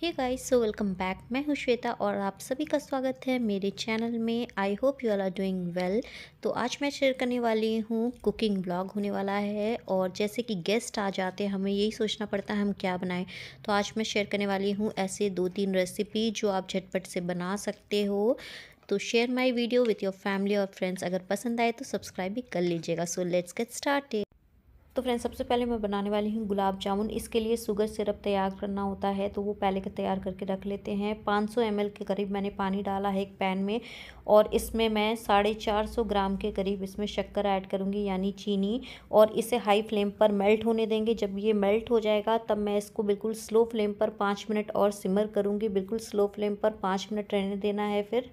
हे guys so welcome back मैं हूँ श्वेता और आप सभी का स्वागत है मेरे चैनल में I hope you are doing well तो आज मैं शेयर करने वाली हूँ कुकिंग ब्लॉग होने वाला है और जैसे कि गेस्ट आ जाते हैं हमें यही सोचना पड़ता है हम क्या बनाएं तो आज मैं शेयर करने वाली हूँ ऐसे दो तीन रेसिपी जो आप झटपट से बना सकते हो तो share my video with your family और फ्रेंड्स अगर पसंद आए तो सब्सक्राइब भी कर लीजिएगा सो लेट्स गेट स्टार्ट तो फ्रेंड्स सबसे पहले मैं बनाने वाली हूँ गुलाब जामुन इसके लिए शुगर सिरप तैयार करना होता है तो वो पहले का तैयार करके रख लेते हैं 500 सौ के करीब मैंने पानी डाला है एक पैन में और इसमें मैं साढ़े चार सौ ग्राम के करीब इसमें शक्कर ऐड करूँगी यानी चीनी और इसे हाई फ्लेम पर मेल्ट होने देंगे जब ये मेल्ट हो जाएगा तब मैं इसको बिल्कुल स्लो फ्लेम पर पाँच मिनट और सिमर करूँगी बिल्कुल स्लो फ्लेम पर पाँच मिनट रहने देना है फिर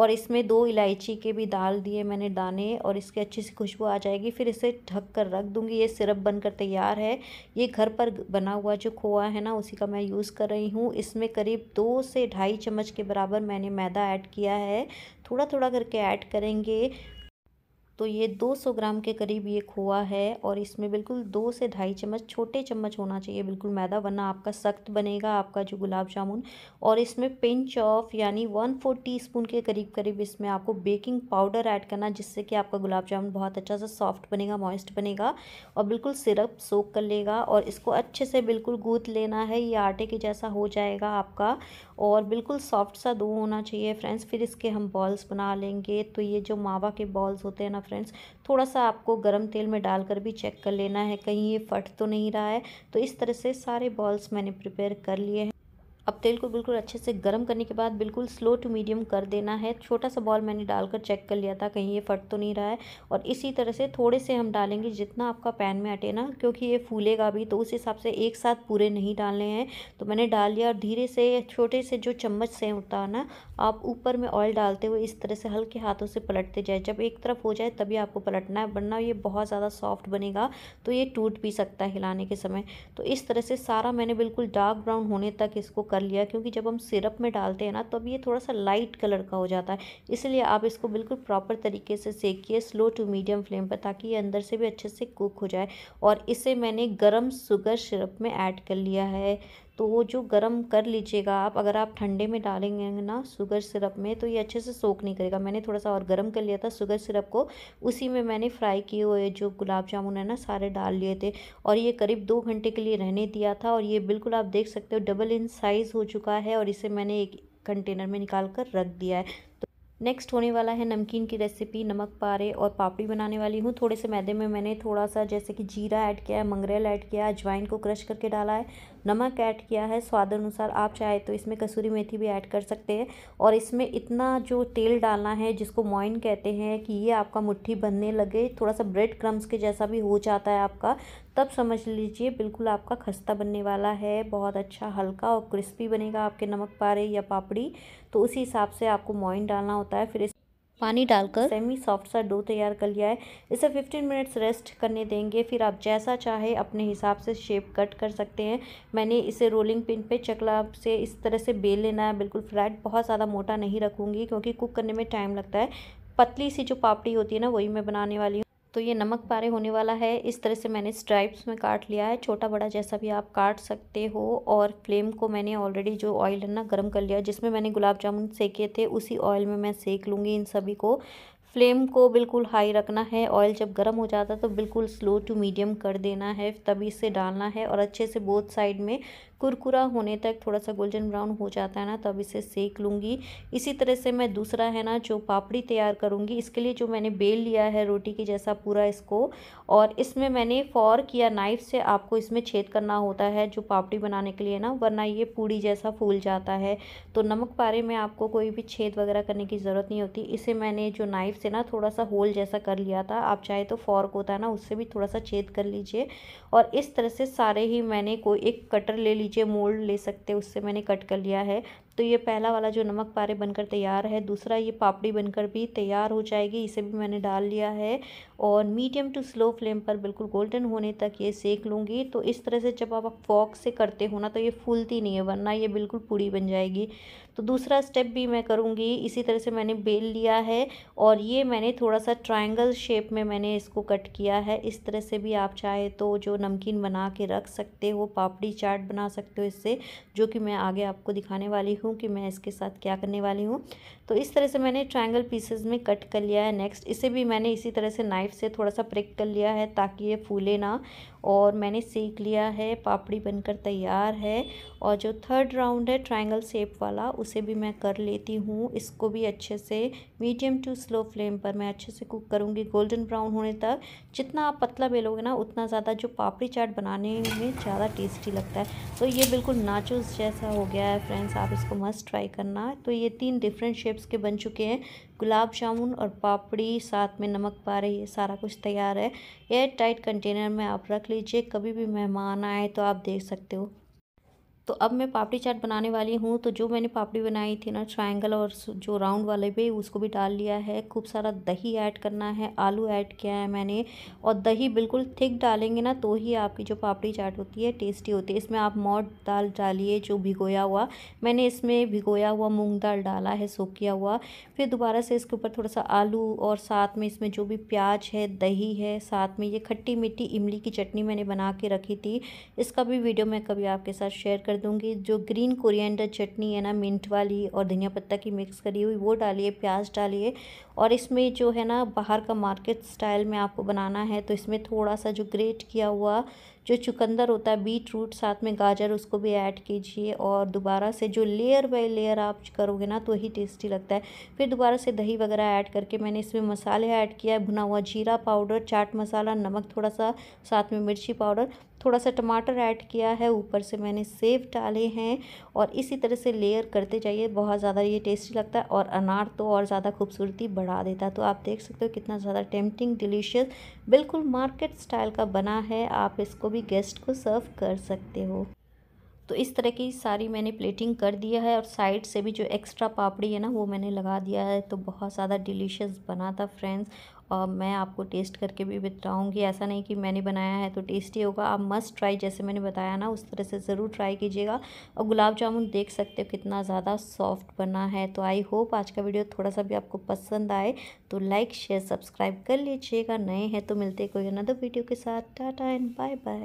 और इसमें दो इलायची के भी डाल दिए मैंने दाने और इसके अच्छी सी खुशबू आ जाएगी फिर इसे ढक कर रख दूँगी ये सिरप बनकर तैयार है ये घर पर बना हुआ जो खोआ है ना उसी का मैं यूज़ कर रही हूँ इसमें करीब दो से ढाई चम्मच के बराबर मैंने मैदा ऐड किया है थोड़ा थोड़ा करके ऐड करेंगे तो ये 200 ग्राम के करीब ये खोआ है और इसमें बिल्कुल दो से ढाई चम्मच छोटे चम्मच होना चाहिए बिल्कुल मैदा वरना आपका सख्त बनेगा आपका जो गुलाब जामुन और इसमें पिंच ऑफ यानी वन फोर टी स्पून के करीब करीब इसमें आपको बेकिंग पाउडर ऐड करना जिससे कि आपका गुलाब जामुन बहुत अच्छा सा सॉफ्ट बनेगा मॉइस्ट बनेगा और बिल्कुल सिरप सोख कर लेगा और इसको अच्छे से बिल्कुल गूँथ लेना है ये आटे के जैसा हो जाएगा आपका और बिल्कुल सॉफ्ट सा दो होना चाहिए फ्रेंड्स फिर इसके हम बॉल्स बना लेंगे तो ये जो मावा के बॉल्स होते हैं ना फ्रेंड्स थोड़ा सा आपको गर्म तेल में डालकर भी चेक कर लेना है कहीं ये फट तो नहीं रहा है तो इस तरह से सारे बॉल्स मैंने प्रिपेयर कर लिए हैं अब तेल को बिल्कुल अच्छे से गर्म करने के बाद बिल्कुल स्लो टू मीडियम कर देना है छोटा सा बॉल मैंने डालकर चेक कर लिया था कहीं ये फट तो नहीं रहा है और इसी तरह से थोड़े से हम डालेंगे जितना आपका पैन में अटे ना क्योंकि ये फूलेगा भी तो उस हिसाब से एक साथ पूरे नहीं डालने हैं तो मैंने डाल लिया और धीरे से छोटे से जो चम्मच से होता ना आप ऊपर में ऑयल डालते हुए इस तरह से हल्के हाथों से पलटते जाए जब एक तरफ हो जाए तभी आपको पलटना है वरना ये बहुत ज़्यादा सॉफ्ट बनेगा तो ये टूट भी सकता है हिलाने के समय तो इस तरह से सारा मैंने बिल्कुल डार्क ब्राउन होने तक इसको कर लिया क्योंकि जब हम सिरप में डालते हैं ना तब ये थोड़ा सा लाइट कलर का हो जाता है इसलिए आप इसको बिल्कुल प्रॉपर तरीके से सेकिए स्लो टू मीडियम फ्लेम पर ताकि ये अंदर से भी अच्छे से कुक हो जाए और इसे मैंने गर्म शुगर सिरप में ऐड कर लिया है तो वो जो गर्म कर लीजिएगा आप अगर आप ठंडे में डालेंगे ना शुगर सिरप में तो ये अच्छे से सोख नहीं करेगा मैंने थोड़ा सा और गर्म कर लिया था शुगर सिरप को उसी में मैंने फ्राई किए हुए जो गुलाब जामुन है ना सारे डाल लिए थे और ये करीब दो घंटे के लिए रहने दिया था और ये बिल्कुल आप देख सकते हो डबल इन साइज़ हो चुका है और इसे मैंने एक कंटेनर में निकाल कर रख दिया है नेक्स्ट होने वाला है नमकीन की रेसिपी नमक पारे और पापड़ी बनाने वाली हूँ थोड़े से मैदे में मैंने थोड़ा सा जैसे कि जीरा ऐड किया है मंगरेल ऐड किया है अजवाइन को क्रश करके डाला है नमक ऐड किया है स्वाद अनुसार आप चाहे तो इसमें कसूरी मेथी भी ऐड कर सकते हैं और इसमें इतना जो तेल डालना है जिसको मॉइन कहते हैं कि ये आपका मुट्ठी बनने लगे थोड़ा सा ब्रेड क्रम्स के जैसा भी हो जाता है आपका तब समझ लीजिए बिल्कुल आपका खस्ता बनने वाला है बहुत अच्छा हल्का और क्रिस्पी बनेगा आपके नमक पारे या पापड़ी तो उसी हिसाब से आपको मोइन डालना होता है फिर इस पानी डालकर सेमी सॉफ्ट सा डो तैयार कर लिया है इसे 15 मिनट्स रेस्ट करने देंगे फिर आप जैसा चाहे अपने हिसाब से शेप कट कर सकते हैं मैंने इसे रोलिंग पिन पे चकला से इस तरह से बेल लेना है बिल्कुल फ्लैट बहुत ज़्यादा मोटा नहीं रखूँगी क्योंकि कुक करने में टाइम लगता है पतली सी जो पापड़ी होती है ना वही मैं बनाने वाली हूँ तो ये नमक पारे होने वाला है इस तरह से मैंने स्ट्राइप्स में काट लिया है छोटा बड़ा जैसा भी आप काट सकते हो और फ्लेम को मैंने ऑलरेडी जो ऑयल है ना गर्म कर लिया जिसमें मैंने गुलाब जामुन सेके थे उसी ऑयल में मैं सेक लूँगी इन सभी को फ्लेम को बिल्कुल हाई रखना है ऑयल जब गर्म हो जाता है तो बिल्कुल स्लो टू मीडियम कर देना है तभी इसे डालना है और अच्छे से बोथ साइड में कुरकुरा होने तक थोड़ा सा गोल्डन ब्राउन हो जाता है ना तब इसे सेक लूँगी इसी तरह से मैं दूसरा है ना जो पापड़ी तैयार करूँगी इसके लिए जो मैंने बेल लिया है रोटी के जैसा पूरा इसको और इसमें मैंने फॉर्क या नाइफ से आपको इसमें छेद करना होता है जो पापड़ी बनाने के लिए ना वरना ये पूड़ी जैसा फूल जाता है तो नमक पारे में आपको कोई भी छेद वगैरह करने की ज़रूरत नहीं होती इसे मैंने जो नाइफ से ना थोड़ा सा होल जैसा कर लिया था आप चाहे तो फॉर्क होता है ना उससे भी थोड़ा सा छेद कर लीजिए और इस तरह से सारे ही मैंने कोई एक कटर ले लीजिए नीचे मोल्ड ले सकते हैं उससे मैंने कट कर लिया है तो ये पहला वाला जो नमक पारे बनकर तैयार है दूसरा ये पापड़ी बनकर भी तैयार हो जाएगी इसे भी मैंने डाल लिया है और मीडियम टू स्लो फ्लेम पर बिल्कुल गोल्डन होने तक ये सेक लूँगी तो इस तरह से जब आप फॉक से करते हो ना तो ये फूलती नहीं है वरना ये बिल्कुल पूरी बन जाएगी तो दूसरा स्टेप भी मैं करूँगी इसी तरह से मैंने बेल लिया है और ये मैंने थोड़ा सा ट्राइंगल शेप में मैंने इसको कट किया है इस तरह से भी आप चाहे तो जो नमकीन बना के रख सकते हो पापड़ी चाट बना सकते हो इससे जो कि मैं आगे आपको दिखाने वाली हूँ कि मैं इसके साथ क्या करने वाली हूँ तो इस तरह से मैंने ट्रायंगल पीसेज में कट कर लिया है नेक्स्ट इसे भी मैंने इसी तरह से नाइफ से थोड़ा सा प्रिक कर लिया है ताकि ये फूले ना और मैंने सीख लिया है पापड़ी बनकर तैयार है और जो थर्ड राउंड है ट्राइंगल शेप वाला उसे भी मैं कर लेती हूँ इसको भी अच्छे से मीडियम टू स्लो फ्लेम पर मैं अच्छे से कुक करूँगी गोल्डन ब्राउन होने तक जितना आप पतला बेलोगे ना उतना ज़्यादा जो पापड़ी चाट बनाने में ज़्यादा टेस्टी लगता है तो ये बिल्कुल नाचोस जैसा हो गया है फ्रेंड्स आप इसको आपको मस्ट ट्राई करना तो ये तीन डिफरेंट शेप्स के बन चुके हैं गुलाब जामुन और पापड़ी साथ में नमक पा रही है सारा कुछ तैयार है एयर टाइट कंटेनर में आप रख लीजिए कभी भी मेहमान आए तो आप देख सकते हो तो अब मैं पापड़ी चाट बनाने वाली हूँ तो जो मैंने पापड़ी बनाई थी ना ट्रायंगल और जो राउंड वाले भी उसको भी डाल लिया है खूब सारा दही ऐड करना है आलू ऐड किया है मैंने और दही बिल्कुल थिक डालेंगे ना तो ही आपकी जो पापड़ी चाट होती है टेस्टी होती है इसमें आप मोट दाल डालिए जो भिगोया हुआ मैंने इसमें भिगोया हुआ मूँग दाल डाला है सोख किया हुआ फिर दोबारा से इसके ऊपर थोड़ा सा आलू और साथ में इसमें जो भी प्याज है दही है साथ में ये खट्टी मीठी इमली की चटनी मैंने बना के रखी थी इसका भी वीडियो मैं कभी आपके साथ शेयर कर कर दूंगी जो ग्रीन कोरिएंडर चटनी है ना मिंट वाली और धनिया पत्ता की मिक्स करी हुई वो डालिए प्याज डालिए और इसमें जो है ना बाहर का मार्केट स्टाइल में आपको बनाना है तो इसमें थोड़ा सा जो ग्रेट किया हुआ जो चुकंदर होता है बीट रूट साथ में गाजर उसको भी ऐड कीजिए और दोबारा से जो लेयर बाय लेयर आप करोगे ना तो ही टेस्टी लगता है फिर दोबारा से दही वगैरह ऐड करके मैंने इसमें मसाले ऐड किया है भुना हुआ जीरा पाउडर चाट मसाला नमक थोड़ा सा साथ में मिर्ची पाउडर थोड़ा सा टमाटर ऐड किया है ऊपर से मैंने सेब डाले हैं और इसी तरह से लेयर करते जाइए बहुत ज़्यादा ये टेस्टी लगता है और अनार तो और ज़्यादा खूबसूरती बढ़ा देता है तो आप देख सकते हो कितना ज़्यादा टेम्पटिंग डिलीशियस बिल्कुल मार्केट स्टाइल का बना है आप इसको भी गेस्ट को सर्व कर सकते हो तो इस तरह की सारी मैंने प्लेटिंग कर दिया है और साइड से भी जो एक्स्ट्रा पापड़ी है ना वो मैंने लगा दिया है तो बहुत ज़्यादा डिलीशियस बना था फ्रेंड्स और मैं आपको टेस्ट करके भी बताऊंगी ऐसा नहीं कि मैंने बनाया है तो टेस्टी होगा आप मस्ट ट्राई जैसे मैंने बताया ना उस तरह से ज़रूर ट्राई कीजिएगा और गुलाब जामुन देख सकते हो कितना ज़्यादा सॉफ्ट बना है तो आई होप आज का वीडियो थोड़ा सा भी आपको पसंद आए तो लाइक शेयर सब्सक्राइब कर लीजिएगा नए हैं तो मिलते कोई अनदर वीडियो के साथ टाटा एंड बाय बाय